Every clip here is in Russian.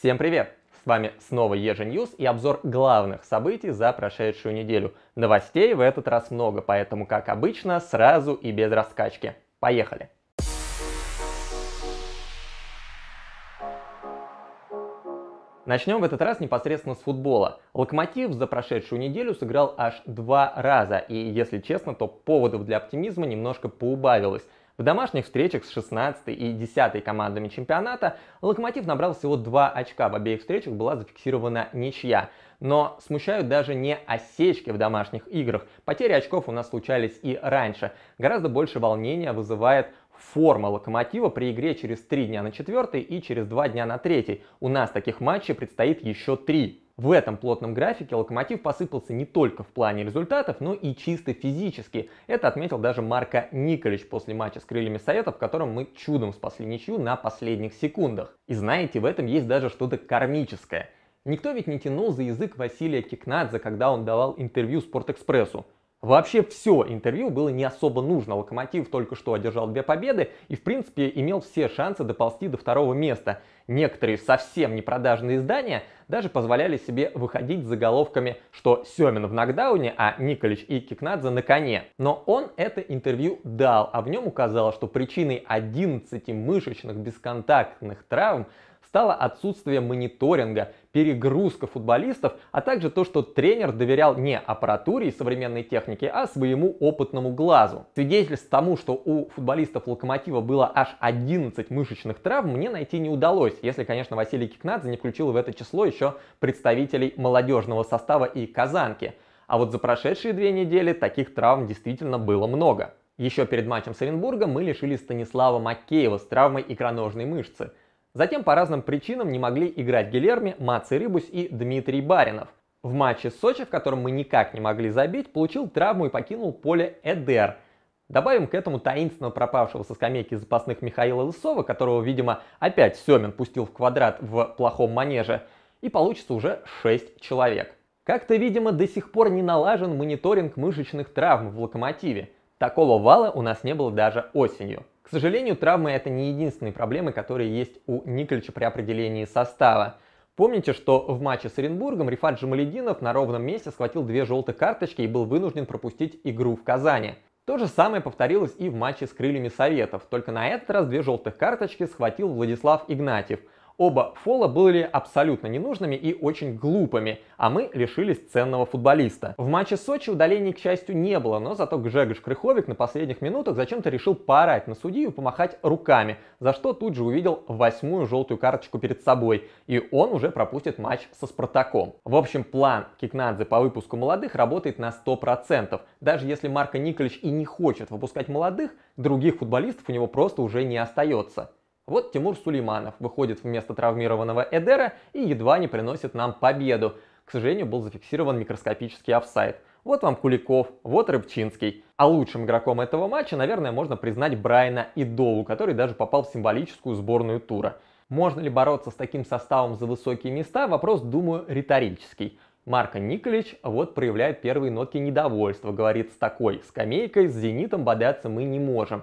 Всем привет! С вами снова Ежи и обзор главных событий за прошедшую неделю. Новостей в этот раз много, поэтому, как обычно, сразу и без раскачки. Поехали! Начнем в этот раз непосредственно с футбола. Локомотив за прошедшую неделю сыграл аж два раза, и если честно, то поводов для оптимизма немножко поубавилось. В домашних встречах с 16 и 10 командами чемпионата «Локомотив» набрал всего 2 очка, в обеих встречах была зафиксирована ничья. Но смущают даже не осечки в домашних играх. Потери очков у нас случались и раньше. Гораздо больше волнения вызывает форма локомотива при игре через 3 дня на 4 и через 2 дня на 3. У нас таких матчей предстоит еще 3. В этом плотном графике Локомотив посыпался не только в плане результатов, но и чисто физически. Это отметил даже Марко Николич после матча с крыльями Совета, в котором мы чудом спасли ничью на последних секундах. И знаете, в этом есть даже что-то кармическое. Никто ведь не тянул за язык Василия Кикнадзе, когда он давал интервью Спортэкспрессу. Вообще все интервью было не особо нужно. Локомотив только что одержал две победы и, в принципе, имел все шансы доползти до второго места. Некоторые совсем непродажные издания даже позволяли себе выходить с заголовками, что Семин в нокдауне, а Николич и Кикнадзе на коне. Но он это интервью дал, а в нем указал, что причиной 11 мышечных бесконтактных травм стало отсутствие мониторинга, перегрузка футболистов, а также то, что тренер доверял не аппаратуре и современной технике, а своему опытному глазу. Свидетельств тому, что у футболистов Локомотива было аж 11 мышечных травм, мне найти не удалось, если, конечно, Василий Кикнадзе не включил в это число еще представителей молодежного состава и Казанки. А вот за прошедшие две недели таких травм действительно было много. Еще перед матчем с Оренбургом мы лишили Станислава Макеева с травмой икроножной мышцы – Затем по разным причинам не могли играть Гильерми, Мац и и Дмитрий Баринов. В матче с Сочи, в котором мы никак не могли забить, получил травму и покинул поле Эдер. Добавим к этому таинственно пропавшего со скамейки запасных Михаила Лысова, которого, видимо, опять Семин пустил в квадрат в плохом манеже, и получится уже 6 человек. Как-то, видимо, до сих пор не налажен мониторинг мышечных травм в локомотиве. Такого вала у нас не было даже осенью. К сожалению, травмы это не единственные проблемы, которые есть у Николича при определении состава. Помните, что в матче с Оренбургом Рифат Джамалединов на ровном месте схватил две желтые карточки и был вынужден пропустить игру в Казани. То же самое повторилось и в матче с крыльями Советов, только на этот раз две желтых карточки схватил Владислав Игнатьев – Оба фола были абсолютно ненужными и очень глупыми, а мы лишились ценного футболиста. В матче Сочи удалений, к счастью, не было, но зато Гжегош Крыховик на последних минутах зачем-то решил поорать на судью и помахать руками, за что тут же увидел восьмую желтую карточку перед собой, и он уже пропустит матч со Спартаком. В общем, план Кикнадзе по выпуску молодых работает на 100%. Даже если Марко Николич и не хочет выпускать молодых, других футболистов у него просто уже не остается. Вот Тимур Сулейманов выходит вместо травмированного Эдера и едва не приносит нам победу. К сожалению, был зафиксирован микроскопический офсайт. Вот вам Куликов, вот Рыбчинский. А лучшим игроком этого матча, наверное, можно признать Брайана Идолу, который даже попал в символическую сборную тура. Можно ли бороться с таким составом за высокие места? Вопрос, думаю, риторический. Марко Николич вот проявляет первые нотки недовольства, говорит, с такой скамейкой, с «Зенитом» бодаться мы не можем.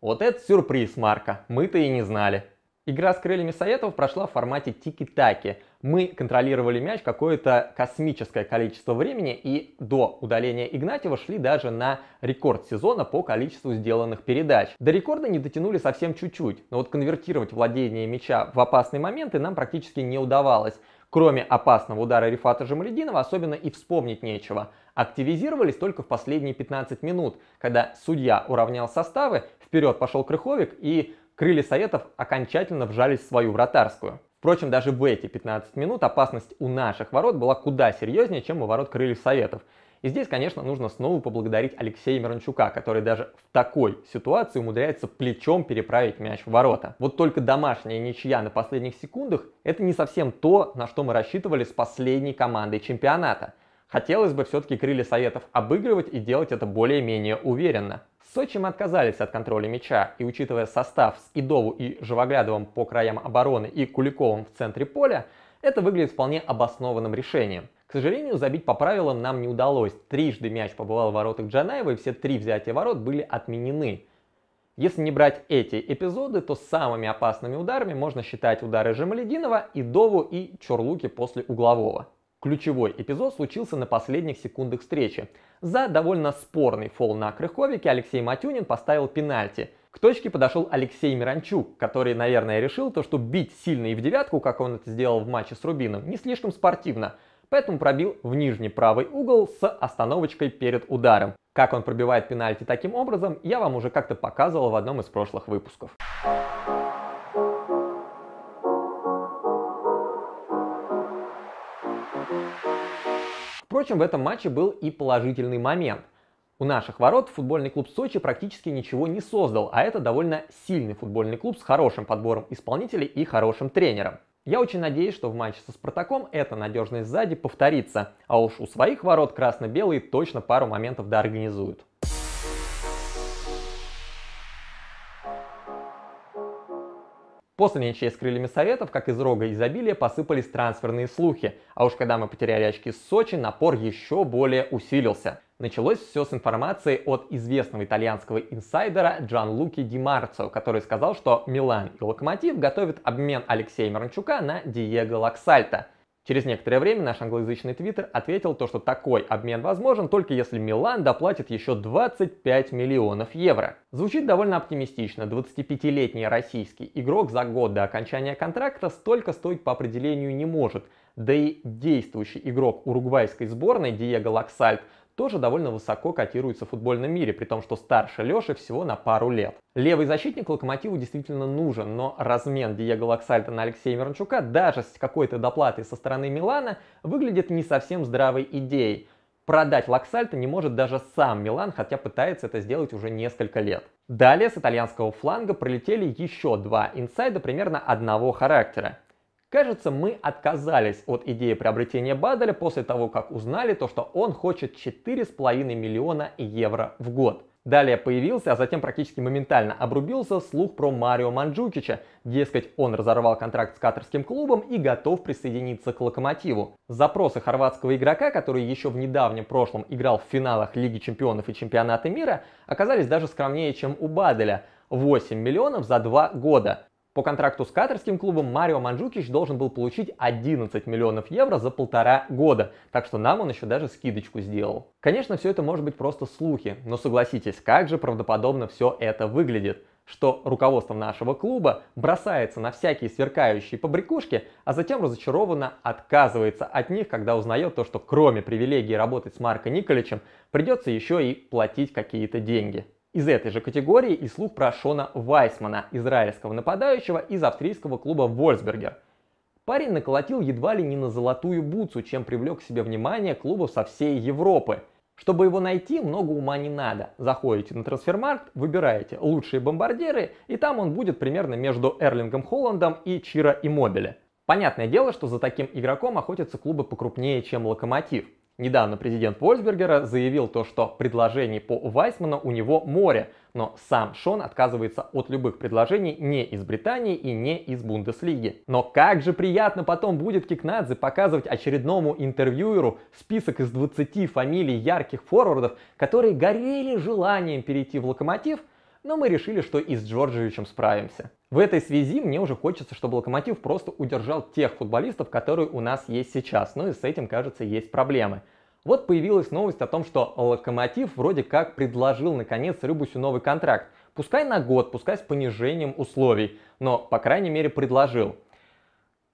Вот это сюрприз, Марка, мы-то и не знали. Игра с крыльями Советов прошла в формате тики-таки. Мы контролировали мяч какое-то космическое количество времени и до удаления Игнатьева шли даже на рекорд сезона по количеству сделанных передач. До рекорда не дотянули совсем чуть-чуть, но вот конвертировать владение мяча в опасные моменты нам практически не удавалось. Кроме опасного удара Рифата Жамалединова особенно и вспомнить нечего. Активизировались только в последние 15 минут, когда судья уравнял составы, вперед пошел Крыховик и крылья Советов окончательно вжались в свою вратарскую. Впрочем, даже в эти 15 минут опасность у наших ворот была куда серьезнее, чем у ворот крыльев Советов. И здесь, конечно, нужно снова поблагодарить Алексея Мирончука, который даже в такой ситуации умудряется плечом переправить мяч в ворота. Вот только домашняя ничья на последних секундах – это не совсем то, на что мы рассчитывали с последней командой чемпионата. Хотелось бы все-таки крылья Советов обыгрывать и делать это более-менее уверенно. Сочи мы отказались от контроля мяча, и учитывая состав с Идову и Живоглядовым по краям обороны и Куликовым в центре поля, это выглядит вполне обоснованным решением. К сожалению, забить по правилам нам не удалось. Трижды мяч побывал в воротах Джанаева, и все три взятия ворот были отменены. Если не брать эти эпизоды, то самыми опасными ударами можно считать удары Жамалединова, Идову и Чорлуки после углового. Ключевой эпизод случился на последних секундах встречи. За довольно спорный фол на Крыховике Алексей Матюнин поставил пенальти. К точке подошел Алексей Миранчук, который, наверное, решил то, что бить сильно и в девятку, как он это сделал в матче с Рубином, не слишком спортивно, поэтому пробил в нижний правый угол с остановочкой перед ударом. Как он пробивает пенальти таким образом, я вам уже как-то показывал в одном из прошлых выпусков. Впрочем, в этом матче был и положительный момент. У наших ворот футбольный клуб Сочи практически ничего не создал, а это довольно сильный футбольный клуб с хорошим подбором исполнителей и хорошим тренером. Я очень надеюсь, что в матче со Спартаком эта надежность сзади повторится, а уж у своих ворот красно-белые точно пару моментов доорганизуют. После ничьей с крыльями Советов, как из рога изобилия, посыпались трансферные слухи, а уж когда мы потеряли очки с Сочи, напор еще более усилился. Началось все с информации от известного итальянского инсайдера Джан Луки Ди Марцио, который сказал, что Милан и Локомотив готовят обмен Алексея Миранчука на Диего Лаксальта – Через некоторое время наш англоязычный твиттер ответил то, что такой обмен возможен только если Милан доплатит еще 25 миллионов евро. Звучит довольно оптимистично. 25-летний российский игрок за год до окончания контракта столько стоить по определению не может. Да и действующий игрок уругвайской сборной Диего Лаксальт – тоже довольно высоко котируется в футбольном мире, при том, что старше Леши всего на пару лет. Левый защитник Локомотиву действительно нужен, но размен Диего Лаксальта на Алексея Мирончука даже с какой-то доплатой со стороны Милана выглядит не совсем здравой идеей. Продать Лаксальта не может даже сам Милан, хотя пытается это сделать уже несколько лет. Далее с итальянского фланга пролетели еще два инсайда примерно одного характера. Кажется, мы отказались от идеи приобретения Баделя после того, как узнали то, что он хочет 4,5 миллиона евро в год. Далее появился, а затем практически моментально обрубился слух про Марио Манджукича. Дескать, он разорвал контракт с катарским клубом и готов присоединиться к Локомотиву. Запросы хорватского игрока, который еще в недавнем прошлом играл в финалах Лиги Чемпионов и Чемпионата мира, оказались даже скромнее, чем у Баделя. 8 миллионов за два года. По контракту с катарским клубом Марио Манджукич должен был получить 11 миллионов евро за полтора года, так что нам он еще даже скидочку сделал. Конечно, все это может быть просто слухи, но согласитесь, как же правдоподобно все это выглядит что руководство нашего клуба бросается на всякие сверкающие побрякушки, а затем разочарованно отказывается от них, когда узнает то, что кроме привилегии работать с Марко Николичем, придется еще и платить какие-то деньги. Из этой же категории и слух про Шона Вайсмана, израильского нападающего из австрийского клуба «Вольсбергер». Парень наколотил едва ли не на золотую бутсу, чем привлек к себе внимание клубов со всей Европы. Чтобы его найти, много ума не надо. Заходите на трансфермаркт, выбираете лучшие бомбардиры, и там он будет примерно между Эрлингом Холландом и Чиро Иммобиле. Понятное дело, что за таким игроком охотятся клубы покрупнее, чем Локомотив. Недавно президент Вольсбергера заявил то, что предложений по Вайсману у него море, но сам Шон отказывается от любых предложений не из Британии и не из Бундеслиги. Но как же приятно потом будет Кикнадзе показывать очередному интервьюеру список из 20 фамилий ярких форвардов, которые горели желанием перейти в Локомотив, но мы решили, что и с Джорджевичем справимся. В этой связи мне уже хочется, чтобы Локомотив просто удержал тех футболистов, которые у нас есть сейчас, ну и с этим, кажется, есть проблемы. Вот появилась новость о том, что Локомотив вроде как предложил наконец Рыбусю новый контракт. Пускай на год, пускай с понижением условий, но, по крайней мере, предложил.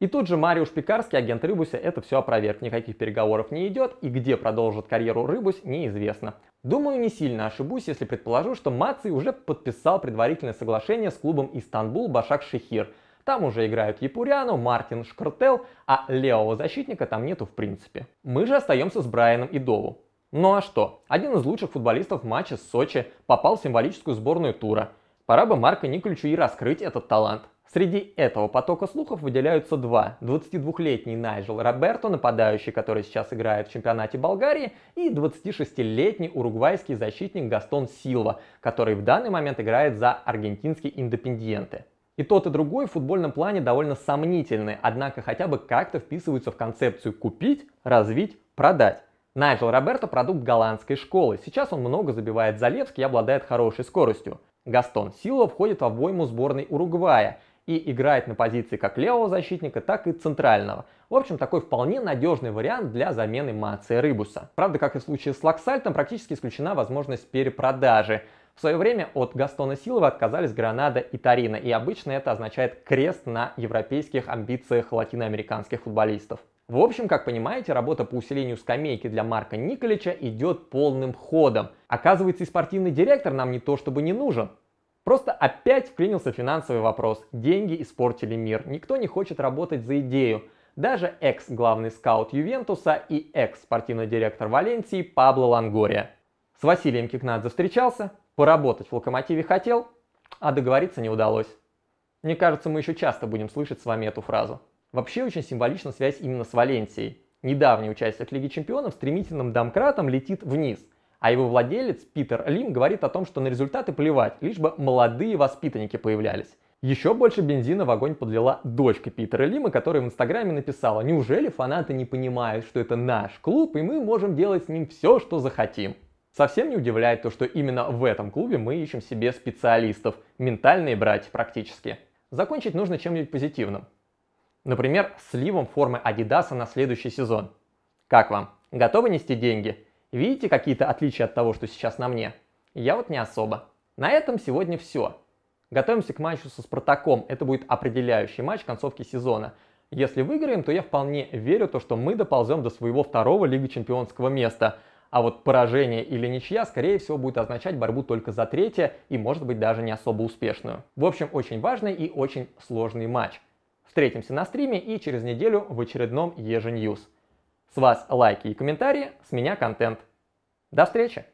И тут же Мариуш Пекарский, агент Рыбуся, это все опроверг. Никаких переговоров не идет, и где продолжит карьеру Рыбусь, неизвестно. Думаю, не сильно ошибусь, если предположу, что Маций уже подписал предварительное соглашение с клубом Истанбул Башак Шехир. Там уже играют Япуряну, Мартин Шкартел, а левого защитника там нету в принципе. Мы же остаемся с Брайаном и Дову. Ну а что? Один из лучших футболистов матча с Сочи попал в символическую сборную тура – Пора бы Марку Николичу и раскрыть этот талант. Среди этого потока слухов выделяются два. 22-летний Найджел Роберто, нападающий, который сейчас играет в чемпионате Болгарии, и 26-летний уругвайский защитник Гастон Силва, который в данный момент играет за аргентинские индепендиенты. И тот, и другой в футбольном плане довольно сомнительны, однако хотя бы как-то вписываются в концепцию «купить», «развить», «продать». Найджел Роберто – продукт голландской школы. Сейчас он много забивает за Левский и обладает хорошей скоростью. Гастон Сила входит в обойму сборной Уругвая и играет на позиции как левого защитника, так и центрального. В общем, такой вполне надежный вариант для замены Мация Рыбуса. Правда, как и в случае с Лаксальтом, практически исключена возможность перепродажи. В свое время от Гастона Силова отказались Гранада и Тарина, и обычно это означает крест на европейских амбициях латиноамериканских футболистов. В общем, как понимаете, работа по усилению скамейки для Марка Николича идет полным ходом. Оказывается, и спортивный директор нам не то чтобы не нужен. Просто опять вклинился финансовый вопрос. Деньги испортили мир. Никто не хочет работать за идею. Даже экс-главный скаут Ювентуса и экс-спортивный директор Валенсии Пабло Лангория. С Василием Кикнадзе встречался, Поработать в «Локомотиве» хотел, а договориться не удалось. Мне кажется, мы еще часто будем слышать с вами эту фразу. Вообще очень символична связь именно с Валенсией. Недавний участник Лиги Чемпионов стремительным домкратом летит вниз, а его владелец Питер Лим говорит о том, что на результаты плевать, лишь бы молодые воспитанники появлялись. Еще больше бензина в огонь подлила дочка Питера Лима, которая в Инстаграме написала «Неужели фанаты не понимают, что это наш клуб, и мы можем делать с ним все, что захотим?» Совсем не удивляет то, что именно в этом клубе мы ищем себе специалистов, ментальные брать практически. Закончить нужно чем-нибудь позитивным. Например, сливом формы Адидаса на следующий сезон. Как вам? Готовы нести деньги? Видите какие-то отличия от того, что сейчас на мне? Я вот не особо. На этом сегодня все. Готовимся к матчу со Спартаком. Это будет определяющий матч концовки сезона. Если выиграем, то я вполне верю, то, что мы доползем до своего второго Лиги Чемпионского места. А вот поражение или ничья, скорее всего, будет означать борьбу только за третье и, может быть, даже не особо успешную. В общем, очень важный и очень сложный матч. Встретимся на стриме и через неделю в очередном Ежи С вас лайки и комментарии, с меня контент. До встречи!